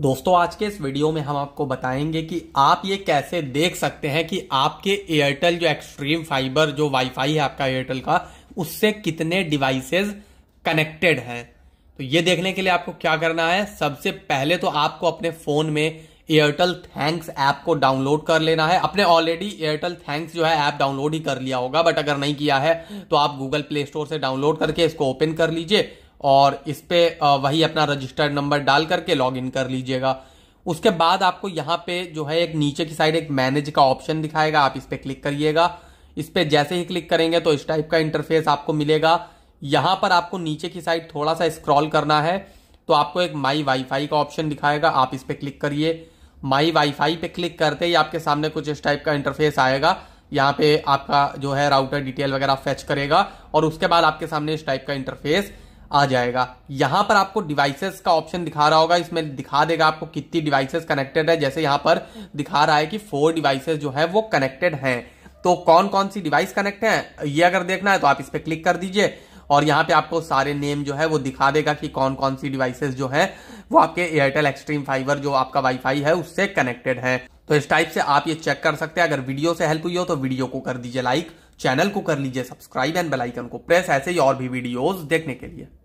दोस्तों आज के इस वीडियो में हम आपको बताएंगे कि आप ये कैसे देख सकते हैं कि आपके एयरटेल जो एक्सट्रीम फाइबर जो वाईफाई है आपका एयरटेल का उससे कितने डिवाइसेस कनेक्टेड हैं तो ये देखने के लिए आपको क्या करना है सबसे पहले तो आपको अपने फ़ोन में एयरटेल थैंक्स ऐप को डाउनलोड कर लेना है अपने ऑलरेडी एयरटेल थैंक्स जो है ऐप डाउनलोड ही कर लिया होगा बट अगर नहीं किया है तो आप गूगल प्ले स्टोर से डाउनलोड करके इसको ओपन कर लीजिए और इस पर वही अपना रजिस्टर्ड नंबर डाल करके लॉग इन कर लीजिएगा उसके बाद आपको यहाँ पे जो है एक नीचे की साइड एक मैनेज का ऑप्शन दिखाएगा आप इस पर क्लिक करिएगा इस पर जैसे ही क्लिक करेंगे तो इस टाइप का इंटरफेस आपको मिलेगा यहाँ पर आपको नीचे की साइड थोड़ा सा स्क्रॉल करना है तो आपको एक माई वाईफाई का ऑप्शन दिखाएगा आप इस पर क्लिक करिए माई वाईफाई पे क्लिक करते ही आपके सामने कुछ इस टाइप का इंटरफेस आएगा यहाँ पे आपका जो है राउटर डिटेल वगैरह फेच करेगा और उसके बाद आपके सामने इस टाइप का इंटरफेस आ जाएगा यहां पर आपको डिवाइसेस का ऑप्शन दिखा रहा होगा इसमें दिखा देगा आपको कितनी डिवाइसेस कनेक्टेड है जैसे यहां पर दिखा रहा है कि फोर डिवाइसेस जो है वो कनेक्टेड है तो कौन कौन सी डिवाइस कनेक्ट है ये अगर देखना है तो आप इस पर क्लिक कर दीजिए और यहाँ पे आपको सारे नेम जो है वो दिखा देगा कि कौन कौन सी डिवाइसेस जो है वो आपके एयरटेल एक्सट्रीम फाइबर जो आपका वाईफाई है उससे कनेक्टेड है तो इस टाइप से आप ये चेक कर सकते हैं अगर वीडियो से हेल्प हुई हो तो वीडियो को कर दीजिए लाइक चैनल को कर लीजिए सब्सक्राइब एंड बेलाइकन को प्रेस ऐसे ही और भी वीडियोज देखने के लिए